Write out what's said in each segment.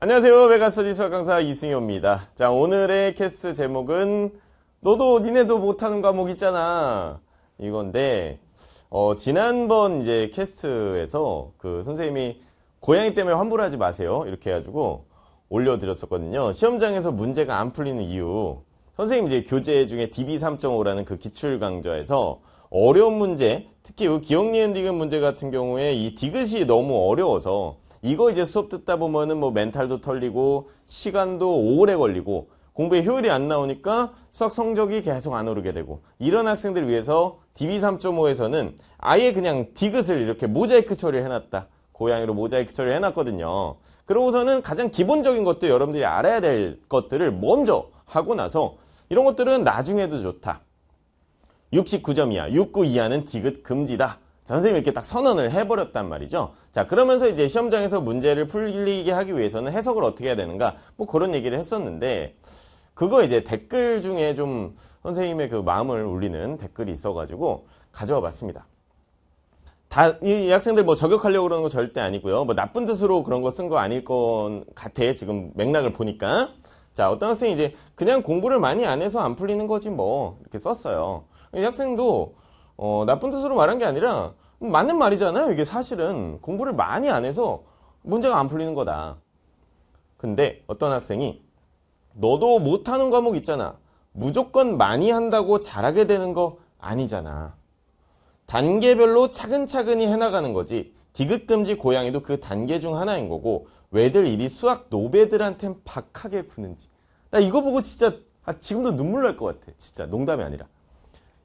안녕하세요. 메가스터디 수학 강사 이승효입니다. 자, 오늘의 캐스트 제목은 너도 니네도 못하는 과목 있잖아. 이건데 어, 지난번 이제 캐스트에서 그 선생님이 고양이 때문에 환불하지 마세요. 이렇게 해가지고 올려드렸었거든요. 시험장에서 문제가 안 풀리는 이유. 선생님 이제 교재 중에 DB3.5라는 그 기출 강좌에서 어려운 문제, 특히 그 기억, 리엔딩귿 문제 같은 경우에 이 디귿이 너무 어려워서 이거 이제 수업 듣다 보면은 뭐 멘탈도 털리고 시간도 오래 걸리고 공부에 효율이 안 나오니까 수학 성적이 계속 안 오르게 되고 이런 학생들 위해서 DB 3.5에서는 아예 그냥 디귿을 이렇게 모자이크 처리를 해놨다. 고양이로 모자이크 처리를 해놨거든요. 그러고서는 가장 기본적인 것들 여러분들이 알아야 될 것들을 먼저 하고 나서 이런 것들은 나중에도 좋다. 69점 이하, 69 이하는 디귿 금지다. 선생님이 이렇게 딱 선언을 해버렸단 말이죠. 자, 그러면서 이제 시험장에서 문제를 풀리게 하기 위해서는 해석을 어떻게 해야 되는가, 뭐 그런 얘기를 했었는데, 그거 이제 댓글 중에 좀 선생님의 그 마음을 울리는 댓글이 있어가지고 가져와 봤습니다. 다, 이 학생들 뭐 저격하려고 그러는 거 절대 아니고요. 뭐 나쁜 뜻으로 그런 거 쓴 거 아닐 것 같아. 지금 맥락을 보니까. 자, 어떤 학생이 이제 그냥 공부를 많이 안 해서 안 풀리는 거지 뭐. 이렇게 썼어요. 이 학생도 어, 나쁜 뜻으로 말한 게 아니라 맞는 말이잖아요. 이게 사실은 공부를 많이 안 해서 문제가 안 풀리는 거다. 근데 어떤 학생이 너도 못하는 과목 있잖아. 무조건 많이 한다고 잘하게 되는 거 아니잖아. 단계별로 차근차근히 해나가는 거지. 디귿금지 고양이도 그 단계 중 하나인 거고 왜들 이리 수학 노베들한텐 박하게 푸는지나 이거 보고 진짜 아, 지금도 눈물 날 것 같아. 진짜 농담이 아니라.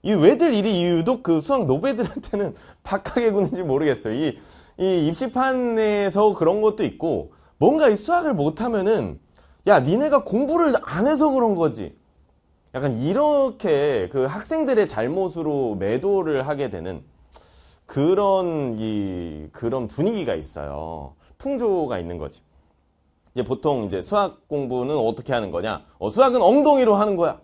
이 왜들 이리 이유도 그 수학 노베들한테는 박하게 구는지 모르겠어요. 이, 이 입시판에서 그런 것도 있고 뭔가 이 수학을 못하면은 야 니네가 공부를 안 해서 그런 거지. 약간 이렇게 그 학생들의 잘못으로 매도를 하게 되는 그런 이 그런 분위기가 있어요. 풍조가 있는 거지. 이제 보통 이제 수학 공부는 어떻게 하는 거냐? 어, 수학은 엉덩이로 하는 거야.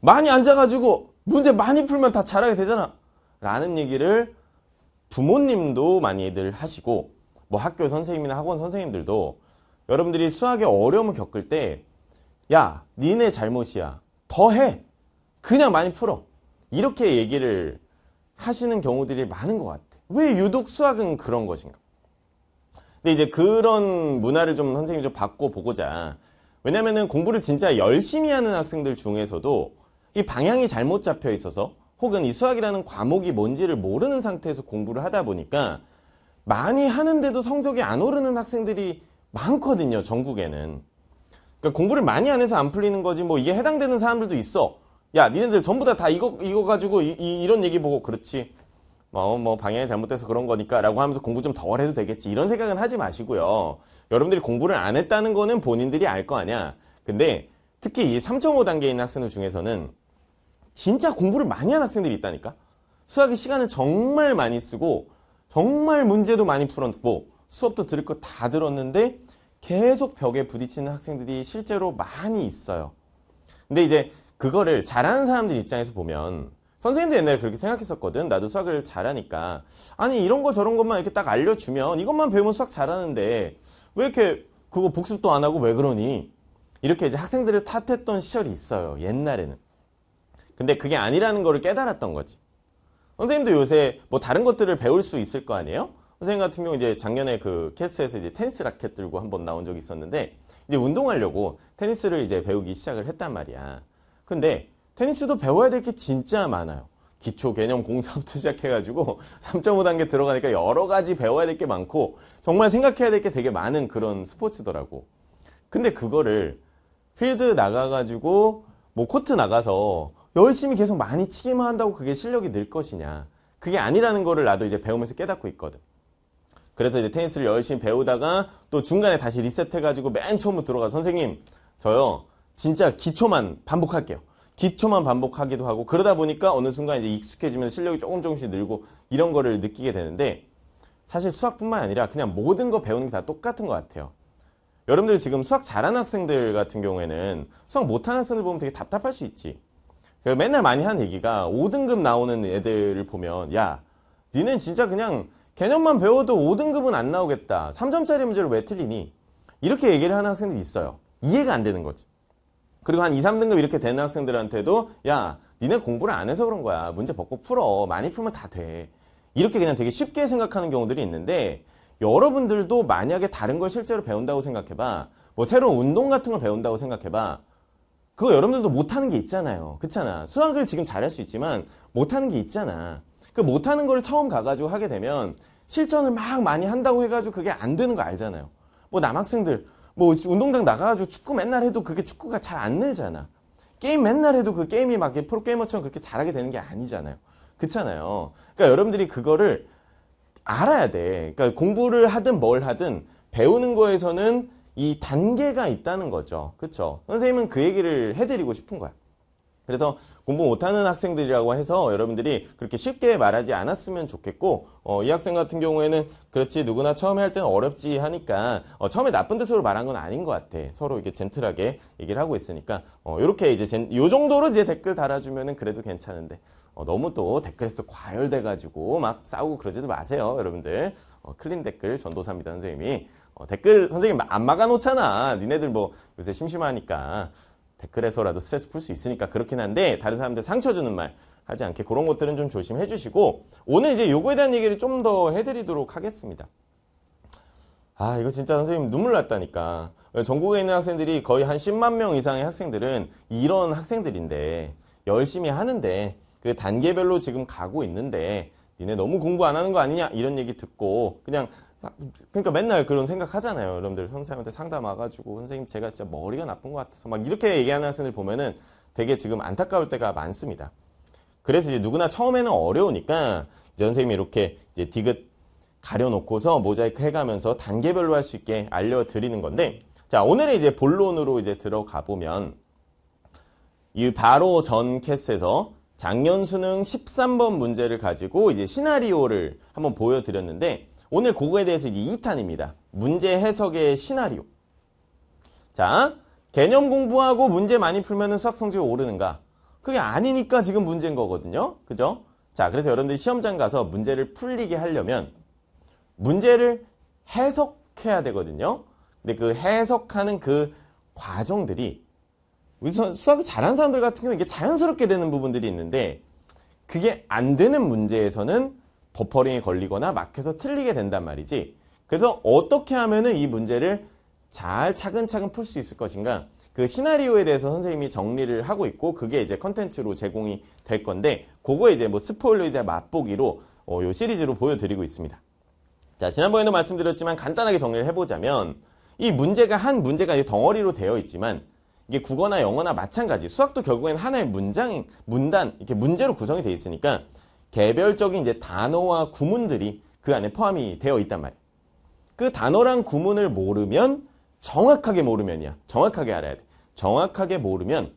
많이 앉아가지고 문제 많이 풀면 다 잘하게 되잖아 라는 얘기를 부모님도 많이들 하시고 뭐 학교 선생님이나 학원 선생님들도 여러분들이 수학에 어려움을 겪을 때야 니네 잘못이야 더해 그냥 많이 풀어 이렇게 얘기를 하시는 경우들이 많은 것 같아 왜 유독 수학은 그런 것인가 근데 이제 그런 문화를 좀 선생님이 좀 바꿔보고자 왜냐면은 공부를 진짜 열심히 하는 학생들 중에서도 이 방향이 잘못 잡혀 있어서 혹은 이 수학이라는 과목이 뭔지를 모르는 상태에서 공부를 하다 보니까 많이 하는데도 성적이 안 오르는 학생들이 많거든요. 전국에는. 그러니까 공부를 많이 안 해서 안 풀리는 거지 뭐 이게 해당되는 사람들도 있어. 야 니네들 전부 다, 다 이거 이거 가지고 이, 이런 얘기 보고 그렇지. 뭐, 뭐 방향이 잘못돼서 그런 거니까 라고 하면서 공부 좀 덜 해도 되겠지 이런 생각은 하지 마시고요. 여러분들이 공부를 안 했다는 거는 본인들이 알 거 아니야. 근데 특히 이 3.5단계에 있는 학생들 중에서는 진짜 공부를 많이 한 학생들이 있다니까 수학에 시간을 정말 많이 쓰고 정말 문제도 많이 풀었고 수업도 들을 거 다 들었는데 계속 벽에 부딪히는 학생들이 실제로 많이 있어요 근데 이제 그거를 잘하는 사람들 입장에서 보면 선생님도 옛날에 그렇게 생각했었거든 나도 수학을 잘하니까 아니 이런 거 저런 것만 이렇게 딱 알려주면 이것만 배우면 수학 잘하는데 왜 이렇게 그거 복습도 안 하고 왜 그러니 이렇게 이제 학생들을 탓했던 시절이 있어요. 옛날에는. 근데 그게 아니라는 거를 깨달았던 거지. 선생님도 요새 뭐 다른 것들을 배울 수 있을 거 아니에요? 선생님 같은 경우 이제 작년에 그 캐스트에서 이제 테니스 라켓 들고 한번 나온 적이 있었는데 이제 운동하려고 테니스를 이제 배우기 시작을 했단 말이야. 근데 테니스도 배워야 될 게 진짜 많아요. 기초 개념 공사부터 시작해가지고 3.5 단계 들어가니까 여러 가지 배워야 될 게 많고 정말 생각해야 될 게 되게 많은 그런 스포츠더라고. 근데 그거를 필드 나가가지고 뭐 코트 나가서 열심히 계속 많이 치기만 한다고 그게 실력이 늘 것이냐. 그게 아니라는 거를 나도 이제 배우면서 깨닫고 있거든. 그래서 이제 테니스를 열심히 배우다가 또 중간에 다시 리셋해가지고 맨처음으로 들어가 선생님 저요 진짜 기초만 반복할게요. 기초만 반복하기도 하고 그러다 보니까 어느 순간 이제 익숙해지면 실력이 조금 조금씩 늘고 이런 거를 느끼게 되는데 사실 수학뿐만 아니라 그냥 모든 거 배우는 게 다 똑같은 것 같아요. 여러분들 지금 수학 잘하는 학생들 같은 경우에는 수학 못하는 학생들 보면 되게 답답할 수 있지 그 맨날 많이 하는 얘기가 5등급 나오는 애들을 보면 야 니는 진짜 그냥 개념만 배워도 5등급은 안 나오겠다 3점짜리 문제를 왜 틀리니 이렇게 얘기를 하는 학생들이 있어요 이해가 안 되는 거지 그리고 한 2, 3등급 이렇게 되는 학생들한테도 야 니네 공부를 안 해서 그런 거야 문제 벗고 풀어 많이 풀면 다돼 이렇게 그냥 되게 쉽게 생각하는 경우들이 있는데 여러분들도 만약에 다른 걸 실제로 배운다고 생각해봐 뭐 새로운 운동 같은 걸 배운다고 생각해봐 그거 여러분들도 못하는 게 있잖아요 그렇잖아 수학을 지금 잘할 수 있지만 못하는 게 있잖아 그 못하는 거를 처음 가가지고 하게 되면 실전을 막 많이 한다고 해가지고 그게 안 되는 거 알잖아요 뭐 남학생들 뭐 운동장 나가가지고 축구 맨날 해도 그게 축구가 잘 안 늘잖아 게임 맨날 해도 그 게임이 막 프로게이머처럼 그렇게 잘하게 되는 게 아니잖아요 그렇잖아요 그러니까 여러분들이 그거를 알아야 돼. 그러니까 공부를 하든 뭘 하든 배우는 거에서는 이 단계가 있다는 거죠. 그쵸 선생님은 그 얘기를 해드리고 싶은 거야. 그래서 공부 못하는 학생들이라고 해서 여러분들이 그렇게 쉽게 말하지 않았으면 좋겠고 어, 이 학생 같은 경우에는 그렇지 누구나 처음에 할 때는 어렵지 하니까 어, 처음에 나쁜 뜻으로 말한 건 아닌 것 같아 서로 이렇게 젠틀하게 얘기를 하고 있으니까 어, 이렇게 이제 젠, 요 정도로 이제 댓글 달아주면 그래도 괜찮은데 어, 너무 또 댓글에서 과열돼가지고 막 싸우고 그러지도 마세요 여러분들 어, 클린 댓글 전도사입니다 선생님이 어, 댓글 선생님 안 막아놓잖아 니네들 뭐 요새 심심하니까 댓글에서라도 스트레스 풀 수 있으니까 그렇긴 한데 다른 사람들 상처 주는 말 하지 않게 그런 것들은 좀 조심해 주시고 오늘 이제 요거에 대한 얘기를 좀 더 해드리도록 하겠습니다. 아 이거 진짜 선생님 눈물 났다니까 전국에 있는 학생들이 거의 한 10만 명 이상의 학생들은 이런 학생들인데 열심히 하는데 그 단계별로 지금 가고 있는데 니네 너무 공부 안 하는 거 아니냐 이런 얘기 듣고 그냥 아, 그러니까 맨날 그런 생각 하잖아요. 여러분들 선생님한테 상담 와가지고 선생님 제가 진짜 머리가 나쁜 것 같아서 막 이렇게 얘기하는 학생들 보면은 되게 지금 안타까울 때가 많습니다. 그래서 이제 누구나 처음에는 어려우니까 이제 선생님이 이렇게 이제 디귿 가려놓고서 모자이크 해가면서 단계별로 할 수 있게 알려드리는 건데 자 오늘의 이제 본론으로 이제 들어가 보면 이 바로 전 캐스에서 작년 수능 13번 문제를 가지고 이제 시나리오를 한번 보여드렸는데 오늘 그거에 대해서 이제 2탄입니다. 문제 해석의 시나리오. 자, 개념 공부하고 문제 많이 풀면 수학 성적이 오르는가? 그게 아니니까 지금 문제인 거거든요. 그죠? 자, 그래서 여러분들이 시험장 가서 문제를 풀리게 하려면 문제를 해석해야 되거든요. 근데 그 해석하는 그 과정들이 우선 수학을 잘하는 사람들 같은 경우 이게 자연스럽게 되는 부분들이 있는데 그게 안 되는 문제에서는 버퍼링이 걸리거나 막혀서 틀리게 된단 말이지. 그래서 어떻게 하면은 이 문제를 잘 차근차근 풀 수 있을 것인가? 그 시나리오에 대해서 선생님이 정리를 하고 있고 그게 이제 컨텐츠로 제공이 될 건데 그거 이제 뭐 스포일러이자 맛보기로 어, 요 시리즈로 보여드리고 있습니다. 자 지난번에도 말씀드렸지만 간단하게 정리를 해보자면 이 문제가 한 문제가 이제 덩어리로 되어 있지만 이게 국어나 영어나 마찬가지 수학도 결국엔 하나의 문장 문단 이렇게 문제로 구성이 되어 있으니까 개별적인 이제 단어와 구문들이 그 안에 포함이 되어 있단 말이에요. 그 단어랑 구문을 모르면 정확하게 모르면이야. 정확하게 알아야 돼. 정확하게 모르면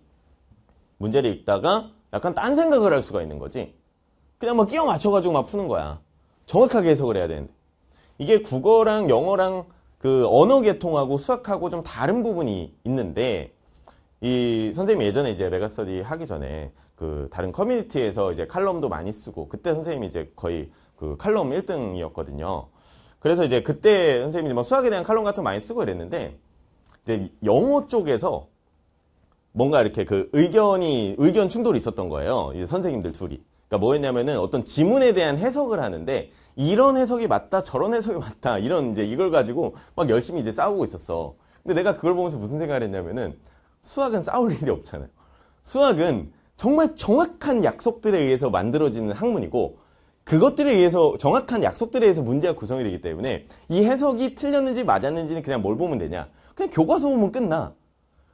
문제를 읽다가 약간 딴 생각을 할 수가 있는 거지. 그냥 막 끼워 맞춰가지고 막 푸는 거야. 정확하게 해석을 해야 되는데. 이게 국어랑 영어랑 그 언어 계통하고 수학하고 좀 다른 부분이 있는데 이 선생님이 예전에 이제 레가스터디 하기 전에 그 다른 커뮤니티에서 이제 칼럼도 많이 쓰고 그때 선생님이 이제 거의 그 칼럼 1등이었거든요. 그래서 이제 그때 선생님이 뭐 수학에 대한 칼럼 같은 거 많이 쓰고 이랬는데 이제 영어 쪽에서 뭔가 이렇게 그 의견이 의견 충돌이 있었던 거예요. 이제 선생님들 둘이. 그러니까 뭐였냐면은 어떤 지문에 대한 해석을 하는데 이런 해석이 맞다, 저런 해석이 맞다 이런 이제 이걸 가지고 막 열심히 이제 싸우고 있었어. 근데 내가 그걸 보면서 무슨 생각을 했냐면은 수학은 싸울 일이 없잖아요. 수학은 정말 정확한 약속들에 의해서 만들어지는 학문이고 그것들에 의해서 정확한 약속들에 의해서 문제가 구성이 되기 때문에 이 해석이 틀렸는지 맞았는지는 그냥 뭘 보면 되냐? 그냥 교과서 보면 끝나.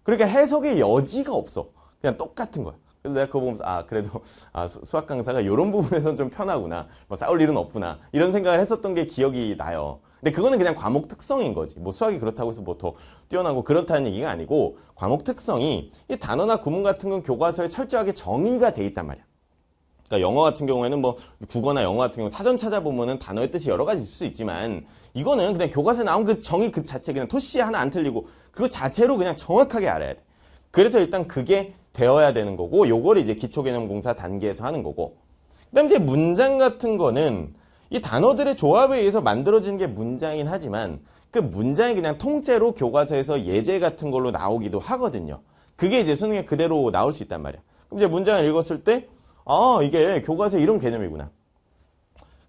그러니까 해석의 여지가 없어. 그냥 똑같은 거야. 그래서 내가 그거 보면서 아 그래도 아, 수, 학 강사가 이런 부분에선 좀 편하구나. 뭐 싸울 일은 없구나. 이런 생각을 했었던 게 기억이 나요. 근데 그거는 그냥 과목 특성인 거지. 뭐 수학이 그렇다고 해서 뭐 더 뛰어나고 그렇다는 얘기가 아니고 과목 특성이 이 단어나 구문 같은 건 교과서에 철저하게 정의가 돼 있단 말이야. 그러니까 영어 같은 경우에는 뭐 국어나 영어 같은 경우 사전 찾아보면은 단어의 뜻이 여러 가지일 수 있지만 이거는 그냥 교과서에 나온 그 정의 그 자체 그냥 토시 하나 안 틀리고 그 자체로 그냥 정확하게 알아야 돼. 그래서 일단 그게 되어야 되는 거고 요걸 이제 기초개념공사 단계에서 하는 거고 그다음 에 이제 문장 같은 거는 이 단어들의 조합에 의해서 만들어지는 게 문장이긴 하지만 그 문장이 그냥 통째로 교과서에서 예제 같은 걸로 나오기도 하거든요. 그게 이제 수능에 그대로 나올 수 있단 말이야. 그럼 이제 문장을 읽었을 때, 아, 이게 교과서 이런 개념이구나.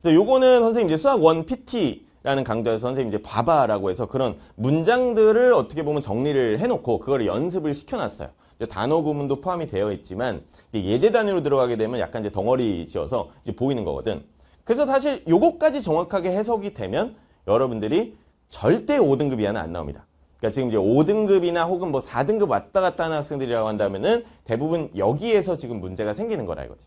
그래서 요거는 선생님 이제 수학 1 PT라는 강좌에서 선생님 이제 봐봐라고 해서 그런 문장들을 어떻게 보면 정리를 해놓고 그걸 연습을 시켜놨어요. 단어 구문도 포함이 되어 있지만 이제 예제 단위로 들어가게 되면 약간 이제 덩어리 지어서 이제 보이는 거거든. 그래서 사실 요것까지 정확하게 해석이 되면 여러분들이 절대 5등급 이하는 안 나옵니다. 그러니까 지금 이제 5등급이나 혹은 뭐 4등급 왔다 갔다 하는 학생들이라고 한다면은 대부분 여기에서 지금 문제가 생기는 거라 이거지.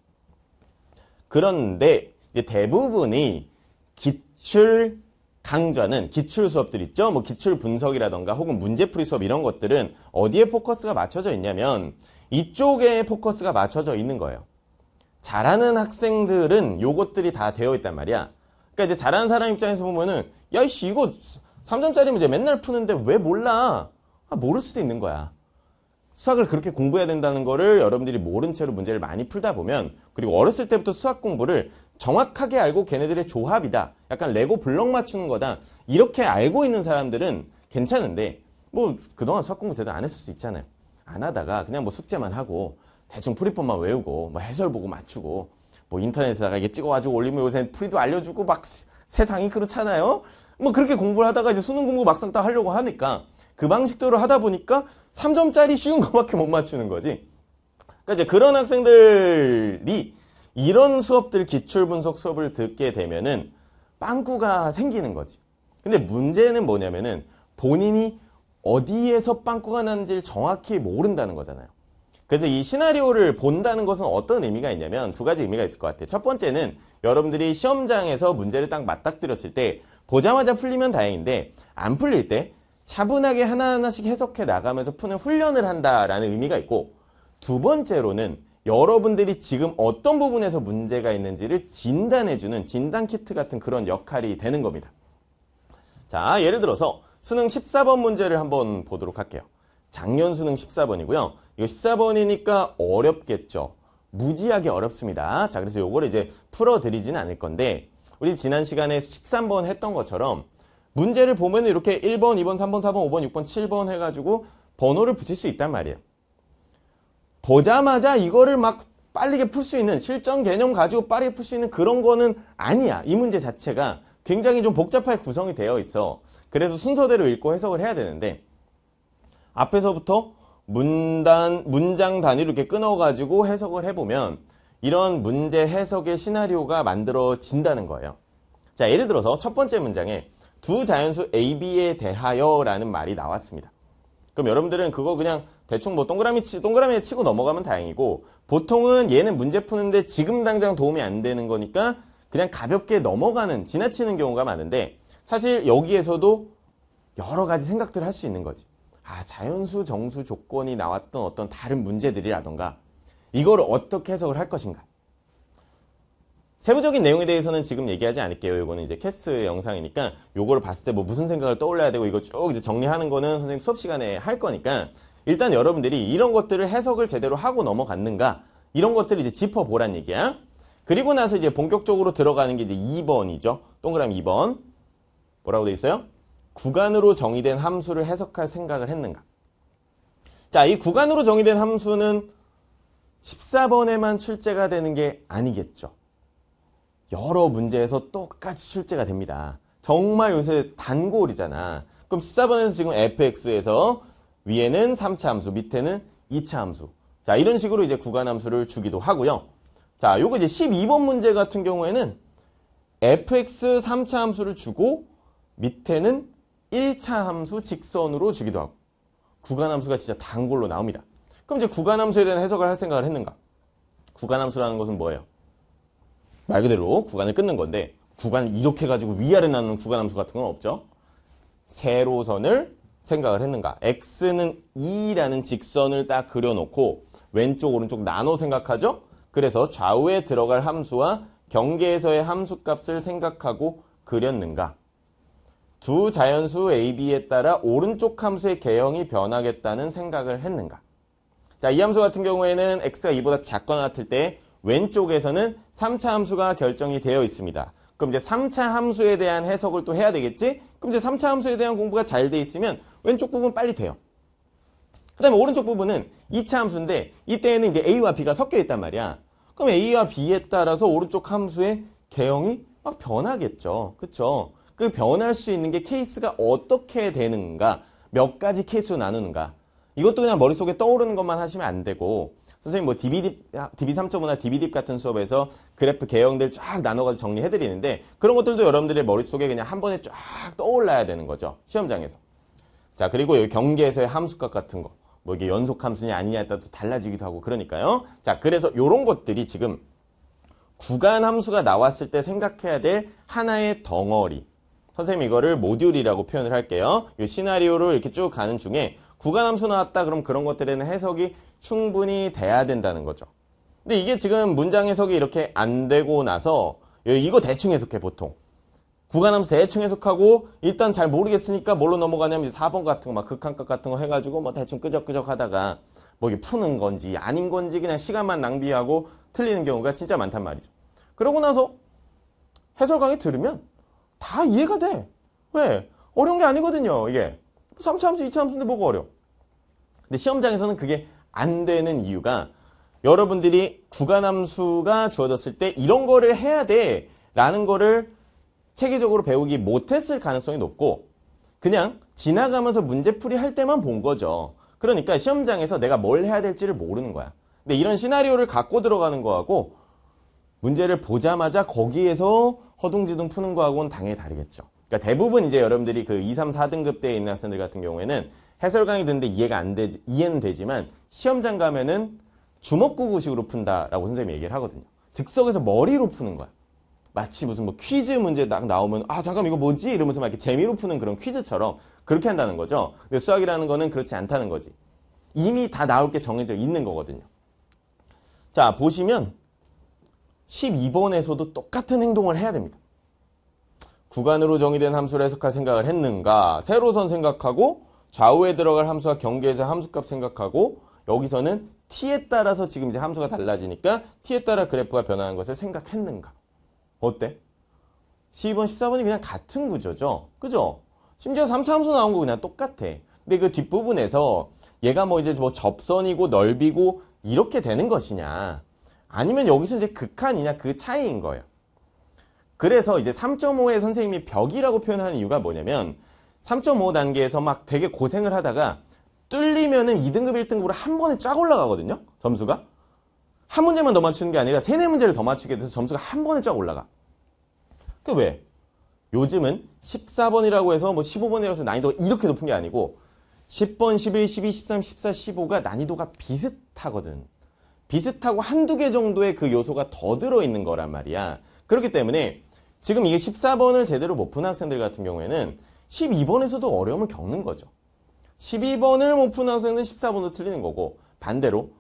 그런데 이제 대부분이 기출 강좌는 기출 수업들 있죠. 뭐 기출 분석이라던가 혹은 문제풀이 수업 이런 것들은 어디에 포커스가 맞춰져 있냐면 이쪽에 포커스가 맞춰져 있는 거예요. 잘하는 학생들은 요것들이 다 되어 있단 말이야. 그러니까 이제 잘하는 사람 입장에서 보면은 야 이씨 이거 3점짜리 문제 맨날 푸는데 왜 몰라? 아, 모를 수도 있는 거야. 수학을 그렇게 공부해야 된다는 거를 여러분들이 모른 채로 문제를 많이 풀다 보면 그리고 어렸을 때부터 수학 공부를 정확하게 알고 걔네들의 조합이다. 약간 레고 블럭 맞추는 거다. 이렇게 알고 있는 사람들은 괜찮은데 뭐 그동안 수학 공부 제대로 안 했을 수 있잖아요. 안 하다가 그냥 뭐 숙제만 하고 대충 프리법만 외우고 뭐 해설 보고 맞추고 뭐 인터넷에다가 이게 찍어가지고 올리면 요새 프리도 알려주고 막 세상이 그렇잖아요. 뭐 그렇게 공부를 하다가 이제 수능 공부 막상 딱 하려고 하니까 그 방식대로 하다 보니까 3점짜리 쉬운 것밖에못 맞추는 거지. 그러니까 이제 그런 학생들이 이런 수업들 기출 분석 수업을 듣게 되면은 빵꾸가 생기는 거지. 근데 문제는 뭐냐면은 본인이 어디에서 빵꾸가 난지를 정확히 모른다는 거잖아요. 그래서 이 시나리오를 본다는 것은 어떤 의미가 있냐면 두 가지 의미가 있을 것 같아요. 첫 번째는 여러분들이 시험장에서 문제를 딱 맞닥뜨렸을 때 보자마자 풀리면 다행인데 안 풀릴 때 차분하게 하나하나씩 해석해 나가면서 푸는 훈련을 한다라는 의미가 있고 두 번째로는 여러분들이 지금 어떤 부분에서 문제가 있는지를 진단해주는 진단키트 같은 그런 역할이 되는 겁니다. 자, 예를 들어서 수능 14번 문제를 한번 보도록 할게요. 작년 수능 14번이고요. 이거 14번이니까 어렵겠죠. 무지하게 어렵습니다. 자, 그래서 요거를 이제 풀어드리진 않을 건데 우리 지난 시간에 13번 했던 것처럼 문제를 보면 이렇게 1번, 2번, 3번, 4번, 5번, 6번, 7번 해가지고 번호를 붙일 수 있단 말이에요. 보자마자 이거를 막 빠르게 풀 수 있는 실전 개념 가지고 빠르게 풀수 있는 그런 거는 아니야. 이 문제 자체가 굉장히 좀 복잡하게 구성이 되어 있어. 그래서 순서대로 읽고 해석을 해야 되는데 앞에서부터 문단, 문장 단위로 이렇게 끊어가지고 해석을 해보면 이런 문제 해석의 시나리오가 만들어진다는 거예요. 자, 예를 들어서 첫 번째 문장에 두 자연수 AB에 대하여 라는 말이 나왔습니다. 그럼 여러분들은 그거 그냥 대충 뭐 동그라미 치, 동그라미에 치고 넘어가면 다행이고 보통은 얘는 문제 푸는데 지금 당장 도움이 안 되는 거니까 그냥 가볍게 넘어가는 지나치는 경우가 많은데 사실 여기에서도 여러 가지 생각들을 할 수 있는 거지. 아 자연수 정수 조건이 나왔던 어떤 다른 문제들이라던가 이걸 어떻게 해석을 할 것인가 세부적인 내용에 대해서는 지금 얘기하지 않을게요. 이거는 이제 캐스 영상이니까 이거를 봤을 때 뭐 무슨 생각을 떠올려야 되고 이거 쭉 이제 정리하는 거는 선생님 수업 시간에 할 거니까 일단 여러분들이 이런 것들을 해석을 제대로 하고 넘어갔는가 이런 것들을 이제 짚어보란 얘기야. 그리고 나서 이제 본격적으로 들어가는 게 이제 2번이죠. 동그라미 2번. 뭐라고 돼 있어요? 구간으로 정의된 함수를 해석할 생각을 했는가? 자, 이 구간으로 정의된 함수는 14번에만 출제가 되는 게 아니겠죠. 여러 문제에서 똑같이 출제가 됩니다. 정말 요새 단골이잖아. 그럼 14번에서 지금 fx에서 위에는 3차 함수, 밑에는 2차 함수. 자, 이런 식으로 이제 구간 함수를 주기도 하고요. 자, 요거 이제 12번 문제 같은 경우에는 fx 3차 함수를 주고 밑에는 1차 함수 직선으로 주기도 하고 구간함수가 진짜 단골로 나옵니다. 그럼 이제 구간함수에 대한 해석을 할 생각을 했는가? 구간함수라는 것은 뭐예요? 말 그대로 구간을 끊는 건데 구간을 이렇게 가지고 위아래 나누는 구간함수 같은 건 없죠. 세로선을 생각을 했는가? x는 2라는 직선을 딱 그려놓고 왼쪽 오른쪽 나눠 생각하죠? 그래서 좌우에 들어갈 함수와 경계에서의 함수값을 생각하고 그렸는가? 두 자연수 AB에 따라 오른쪽 함수의 개형이 변하겠다는 생각을 했는가? 자, 이 함수 같은 경우에는 x가 2보다 작거나 같을 때 왼쪽에서는 3차 함수가 결정이 되어 있습니다. 그럼 이제 3차 함수에 대한 해석을 또 해야 되겠지? 그럼 이제 3차 함수에 대한 공부가 잘 돼 있으면 왼쪽 부분 빨리 돼요. 그 다음에 오른쪽 부분은 2차 함수인데 이때에는 이제 a와 b가 섞여 있단 말이야. 그럼 a와 b에 따라서 오른쪽 함수의 개형이 막 변하겠죠. 그렇죠? 그 변할 수 있는 게 케이스가 어떻게 되는가 몇 가지 케이스로 나누는가 이것도 그냥 머릿속에 떠오르는 것만 하시면 안 되고 선생님 뭐 DBD, DB3.5나 DBD 같은 수업에서 그래프 개형들 쫙 나눠가지고 정리해드리는데 그런 것들도 여러분들의 머릿속에 그냥 한 번에 쫙 떠올라야 되는 거죠. 시험장에서. 자 그리고 여기 경계에서의 함수값 같은 거. 뭐 이게 연속 함수냐 아니냐에 따라 또 달라지기도 하고 그러니까요. 자 그래서 이런 것들이 지금 구간 함수가 나왔을 때 생각해야 될 하나의 덩어리. 선생님 이거를 모듈이라고 표현을 할게요. 이시나리오를 이렇게 쭉 가는 중에 구간 함수 나왔다 그럼 그런 것들에는 해석이 충분히 돼야 된다는 거죠. 근데 이게 지금 문장 해석이 이렇게 안 되고 나서 예, 이거 대충 해석해 보통. 구간 함수 대충 해석하고 일단 잘 모르겠으니까 뭘로 넘어가냐면 4번 같은 거 막 극한값 같은 거 해가지고 뭐 대충 끄적끄적 하다가 뭐 이게 푸는 건지 아닌 건지 그냥 시간만 낭비하고 틀리는 경우가 진짜 많단 말이죠. 그러고 나서 해설 강의 들으면 다 이해가 돼. 왜? 어려운 게 아니거든요. 이게 3차 함수, 2차 함수인데 뭐가 어려 근데 시험장에서는 그게 안 되는 이유가 여러분들이 구간함수가 주어졌을 때 이런 거를 해야 돼 라는 거를 체계적으로 배우기 못했을 가능성이 높고 그냥 지나가면서 문제풀이 할 때만 본 거죠. 그러니까 시험장에서 내가 뭘 해야 될지를 모르는 거야. 근데 이런 시나리오를 갖고 들어가는 거하고 문제를 보자마자 거기에서 허둥지둥 푸는 거하고는 당연히 다르겠죠. 그러니까 대부분 이제 여러분들이 그 2, 3, 4등급 대에 있는 학생들 같은 경우에는 해설 강의 듣는데 이해가 안 되지, 이해는 되지만 시험장 가면은 주먹구구식으로 푼다라고 선생님이 얘기를 하거든요. 즉석에서 머리로 푸는 거야. 마치 무슨 뭐 퀴즈 문제 딱 나오면 아 잠깐 이거 뭐지 이러면서 막 이렇게 재미로 푸는 그런 퀴즈처럼 그렇게 한다는 거죠. 근데 수학이라는 거는 그렇지 않다는 거지. 이미 다 나올 게 정해져 있는 거거든요. 자 보시면 12번에서도 똑같은 행동을 해야 됩니다. 구간으로 정의된 함수를 해석할 생각을 했는가 세로선 생각하고 좌우에 들어갈 함수와 경계에서 함수값 생각하고 여기서는 t에 따라서 지금 이제 함수가 달라지니까 t에 따라 그래프가 변하는 것을 생각했는가 어때? 12번, 14번이 그냥 같은 구조죠. 그죠? 심지어 3, 차함수 나온 거 그냥 똑같아. 근데 그 뒷부분에서 얘가 뭐 이제 뭐 접선이고 넓이고 이렇게 되는 것이냐 아니면 여기서 이제 극한이냐 그 차이인 거예요. 그래서 이제 3.5의 선생님이 벽이라고 표현하는 이유가 뭐냐면 3.5 단계에서 막 되게 고생을 하다가 뚫리면은 2등급, 1등급으로 한 번에 쫙 올라가거든요. 점수가. 한 문제만 더 맞추는 게 아니라 세네 문제를 더 맞추게 돼서 점수가 한 번에 쫙 올라가. 그 왜? 요즘은 14번이라고 해서 뭐 15번이라고 해서 난이도가 이렇게 높은 게 아니고 10번, 11, 12, 13, 14, 15가 난이도가 비슷하거든. 비슷하고 한두 개 정도의 그 요소가 더 들어있는 거란 말이야. 그렇기 때문에 지금 이게 14번을 제대로 못 푸는 학생들 같은 경우에는 12번에서도 어려움을 겪는 거죠. 12번을 못 푸는 학생은 14번도 틀리는 거고 반대로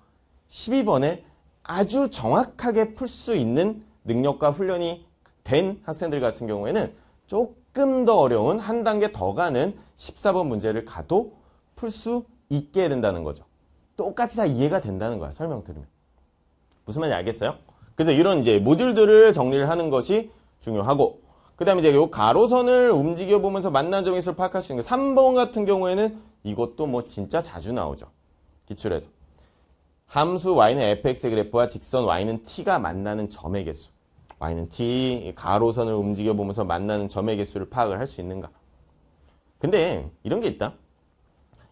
12번을 아주 정확하게 풀 수 있는 능력과 훈련이 된 학생들 같은 경우에는 조금 더 어려운 한 단계 더 가는 14번 문제를 가도 풀 수 있게 된다는 거죠. 똑같이 다 이해가 된다는 거야. 설명 들으면. 무슨 말인지 알겠어요? 그래서 이런 이제 모듈들을 정리를 하는 것이 중요하고 그 다음에 이제 요 가로선을 움직여 보면서 만난 점의 수를 파악할 수 있는 게 3번 같은 경우에는 이것도 뭐 진짜 자주 나오죠. 기출에서. 함수 y는 fx의 그래프와 직선 y는 t가 만나는 점의 개수. y는 t 가로선을 움직여 보면서 만나는 점의 개수를 파악을 할 수 있는가. 근데 이런 게 있다.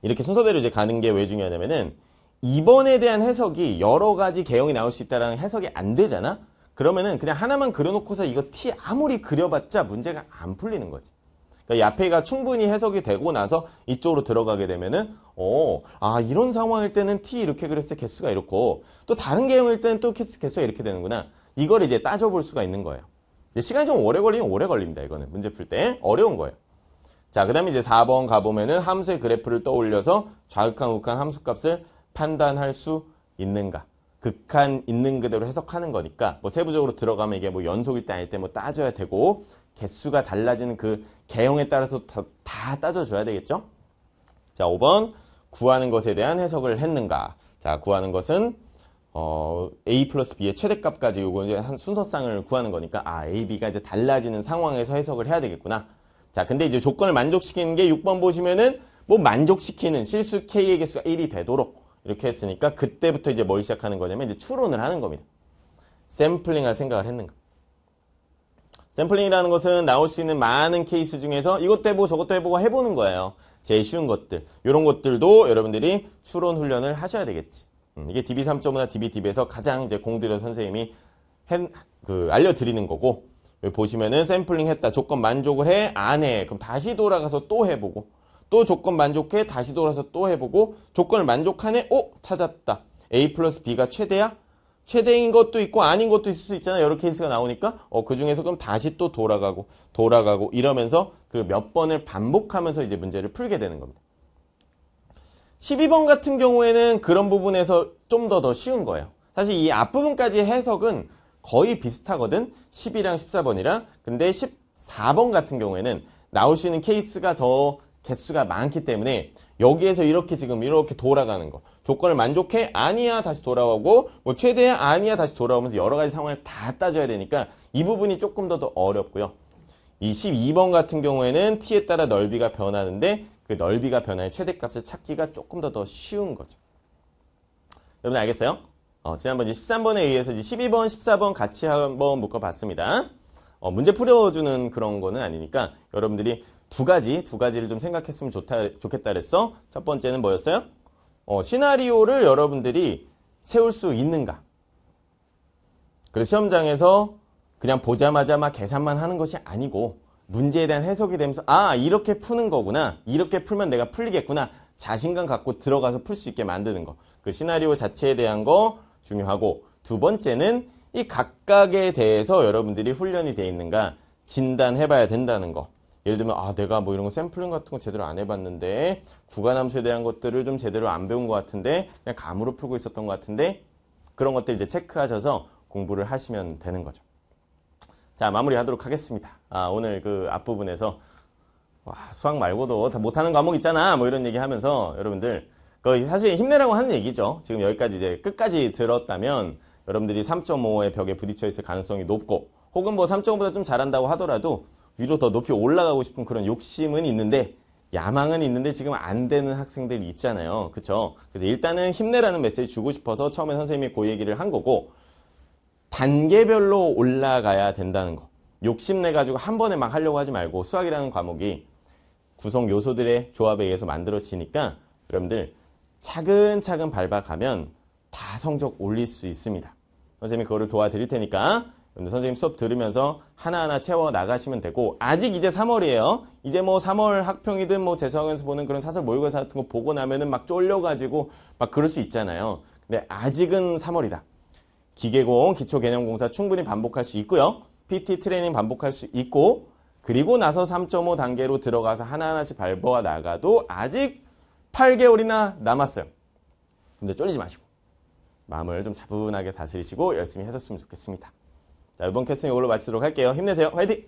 이렇게 순서대로 이제 가는 게 왜 중요하냐면은 2번에 대한 해석이 여러 가지 개형이 나올 수 있다는 해석이 안 되잖아? 그러면은 그냥 하나만 그려놓고서 이거 T 아무리 그려봤자 문제가 안 풀리는 거지. 그러니까 야페가 충분히 해석이 되고 나서 이쪽으로 들어가게 되면은 어, 아 이런 상황일 때는 T 이렇게 그렸을 때 개수가 이렇고 또 다른 개형일 때는 또 개수가 이렇게 되는구나. 이걸 이제 따져볼 수가 있는 거예요. 시간이 좀 오래 걸리면 오래 걸립니다. 이거는 문제 풀 때 어려운 거예요. 자, 그 다음에 이제 4번 가보면은 함수의 그래프를 떠올려서 좌극한 우극한 함수값을 판단할 수 있는가. 극한 있는 그대로 해석하는 거니까 뭐 세부적으로 들어가면 이게 뭐 연속일 때 아닐 때뭐 따져야 되고 개수가 달라지는 그 개형에 따라서 다, 다 따져줘야 되겠죠? 자, 5번 구하는 것에 대한 해석을 했는가. 자, 구하는 것은 어, a 플러스 b의 최대값까지 요거 이제 한 순서상을 구하는 거니까 아 a, b가 이제 달라지는 상황에서 해석을 해야 되겠구나. 자, 근데 이제 조건을 만족시키는 게 6번 보시면은 뭐 만족시키는 실수 k의 개수가 1이 되도록 이렇게 했으니까 그때부터 이제 뭘 시작하는 거냐면 이제 추론을 하는 겁니다. 샘플링할 생각을 했는가. 샘플링이라는 것은 나올 수 있는 많은 케이스 중에서 이것도 해보고 저것도 해보고 해보는 거예요. 제일 쉬운 것들. 이런 것들도 여러분들이 추론 훈련을 하셔야 되겠지. 음, 이게 DB 3.5나 DB DB에서 가장 이제 공들여 선생님이 한, 그, 알려드리는 거고 보시면은 샘플링 했다. 조건 만족을 해? 안 해. 그럼 다시 돌아가서 또 해보고 또 조건 만족해 다시 돌아서 또 해보고 조건을 만족하네 오 어, 찾았다 a 플러스 b가 최대야 최대인 것도 있고 아닌 것도 있을 수 있잖아요 여러 케이스가 나오니까 어, 그 중에서 그럼 다시 또 돌아가고 돌아가고 이러면서 그 몇 번을 반복하면서 이제 문제를 풀게 되는 겁니다 12번 같은 경우에는 그런 부분에서 좀 더더 더 쉬운 거예요 사실 이 앞부분까지 해석은 거의 비슷하거든 1 2랑 14번이랑 근데 14번 같은 경우에는 나올 수 있는 케이스가 더 개수가 많기 때문에 여기에서 이렇게 지금 이렇게 돌아가는 거 조건을 만족해 아니야 다시 돌아오고 뭐최대한 아니야 다시 돌아오면서 여러 가지 상황을 다 따져야 되니까 이 부분이 조금 더, 더 어렵고요 이 12번 같은 경우에는 t에 따라 넓이가 변하는데 그 넓이가 변화의 최대값을 찾기가 조금 더 더 쉬운 거죠 여러분 알겠어요? 어, 지난번 이제 13번에 의해서 이제 12번, 14번 같이 한번 묶어봤습니다. 어, 문제 풀어주는 그런 거는 아니니까 여러분들이 두 가지, 두 가지를 좀 생각했으면 좋다, 좋겠다 그랬어. 첫 번째는 뭐였어요? 어, 시나리오를 여러분들이 세울 수 있는가. 그래서 시험장에서 그냥 보자마자 막 계산만 하는 것이 아니고 문제에 대한 해석이 되면서 아 이렇게 푸는 거구나 이렇게 풀면 내가 풀리겠구나 자신감 갖고 들어가서 풀 수 있게 만드는 거그 시나리오 자체에 대한 거 중요하고 두 번째는 이 각각에 대해서 여러분들이 훈련이 돼 있는가 진단해 봐야 된다는 거 예를 들면 아 내가 뭐 이런 거 샘플링 같은 거 제대로 안 해봤는데 구간 함수에 대한 것들을 좀 제대로 안 배운 것 같은데 그냥 감으로 풀고 있었던 것 같은데 그런 것들 이제 체크하셔서 공부를 하시면 되는 거죠. 자 마무리하도록 하겠습니다. 아 오늘 그 앞부분에서 와 수학 말고도 다 못하는 과목 있잖아 뭐 이런 얘기 하면서 여러분들 그 사실 힘내라고 하는 얘기죠. 지금 여기까지 이제 끝까지 들었다면 여러분들이 3.5의 벽에 부딪혀 있을 가능성이 높고 혹은 뭐 3.5보다 좀 잘한다고 하더라도 위로 더 높이 올라가고 싶은 그런 욕심은 있는데 야망은 있는데 지금 안 되는 학생들 있잖아요. 그렇죠? 그래서 일단은 힘내라는 메시지 주고 싶어서 처음에 선생님이 그 얘기를 한 거고 단계별로 올라가야 된다는 거. 욕심내 가지고 한 번에 막 하려고 하지 말고 수학이라는 과목이 구성 요소들의 조합에 의해서 만들어지니까 여러분들 차근차근 밟아가면 다 성적 올릴 수 있습니다. 선생님이 그거를 도와드릴 테니까 선생님 수업 들으면서 하나하나 채워 나가시면 되고 아직 이제 3월이에요. 이제 뭐 3월 학평이든 뭐 재수학원에서 보는 그런 사설 모의고사 같은 거 보고 나면은 막 쫄려가지고 막 그럴 수 있잖아요. 근데 아직은 3월이다. 기계공, 기초개념공사 충분히 반복할 수 있고요. PT 트레이닝 반복할 수 있고 그리고 나서 3.5 단계로 들어가서 하나하나씩 밟아 나가도 아직 8개월이나 남았어요. 근데 쫄리지 마시고 마음을 좀 차분하게 다스리시고 열심히 하셨으면 좋겠습니다. 자, 이번 캐스팅 이걸로 마치도록 할게요. 힘내세요. 화이팅!